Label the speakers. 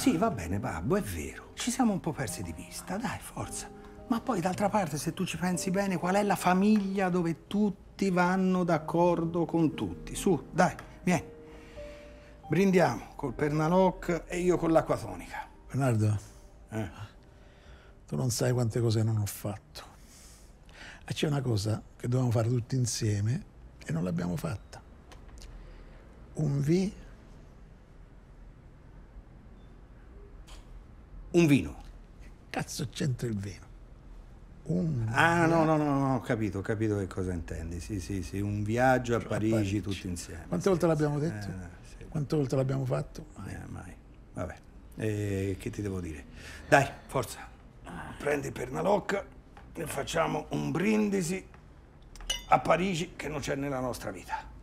Speaker 1: Sì, va bene, babbo, è vero. Ci siamo un po' persi di vista, dai, forza. Ma poi d'altra parte, se tu ci pensi bene, qual è la famiglia dove tutti vanno d'accordo con tutti? Su, dai, vieni. Brindiamo col Pernaloc e io con l'acqua tonica.
Speaker 2: Bernardo, eh. tu non sai quante cose non ho fatto. Ma c'è una cosa che dovevamo fare tutti insieme e non l'abbiamo fatta. Un V
Speaker 3: Un vino. Cazzo c'entra il vino?
Speaker 2: Un ah, no, no,
Speaker 4: no, no, ho capito, ho capito che cosa intendi. Sì, sì, sì, un viaggio a, Parigi, a Parigi.
Speaker 5: tutti insieme.
Speaker 2: Quante sì, volte sì, l'abbiamo eh, detto? Eh, sì. Quante volte l'abbiamo fatto? Mai. Eh, mai.
Speaker 5: Vabbè, eh, che ti devo dire? Dai, forza,
Speaker 6: prendi Pernalocca e facciamo un brindisi a Parigi che non c'è nella nostra vita.